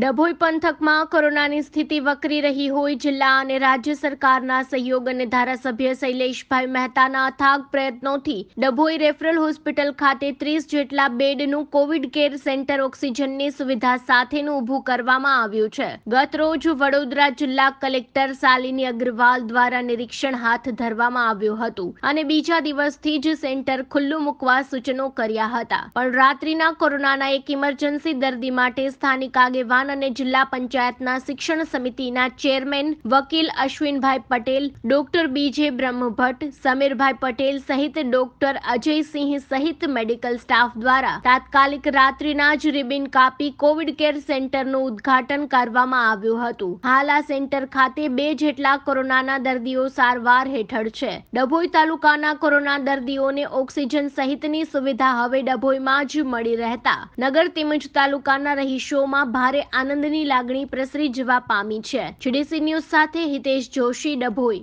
ડભોઈ પંથકમાં કોરોનાની સ્થિતિ વકરી રહી હોય જિલ્લા અને રાજ્ય સરકારના સહયોગ અને ધારાસભ્ય શૈલેષભાઈ મહેતાના અથાગ પ્રયત્નોથી ડભોઈ રેફરલ હોસ્પિટલ ખાતે ત્રીસ જેટલા બેડનું કોવિડ કેર સેન્ટર ઓક્સિજનની સુવિધા સાથેનું ઊભું કરવામાં આવ્યું છે ગત રોજ વડોદરા જિલ્લા કલેક્ટર શાલિની અગ્રવાલ દ્વારા નિરીક્ષણ હાથ ધરવામાં આવ્યું હતું અને બીજા દિવસથી જ સેન્ટર ખુલ્લું મૂકવા સૂચનો કર્યા હતા પણ રાત્રિના કોરોનાના એક ઇમરજન્સી દર્દી માટે સ્થાનિક આગેવાન ચૌહાણ અને જિલ્લા પંચાયતના શિક્ષણ સમિતિના ચેરમેન વકીલ અશ્વિનભાઈ પટેલ ડોક્ટર બીજે બ્રહ્મભટ્ટ સમીરભાઈ પટેલ સહિત ડોક્ટર અજયસિંહ સહિત મેડિકલ સ્ટાફ દ્વારા તાત્કાલિક રાત્રિના જ રિબિન કાપી કોવિડ કેર સેન્ટરનું ઉદ્ઘાટન કરવામાં આવ્યું હતું હાલ આ સેન્ટર ખાતે બે જેટલા કોરોનાના દર્દીઓ સારવાર હેઠળ છે ડભોઈ તાલુકાના કોરોના દર્દીઓને ઓક્સિજન સહિતની સુવિધા હવે ડભોઈમાં જ મળી રહેતા નગર તેમજ તાલુકાના રહીશોમાં ભારે આનંદની લાગણી પ્રસરી જવા પામી છે જીડીસી ન્યૂઝ સાથે હિતેશ જોશી ડભોઈ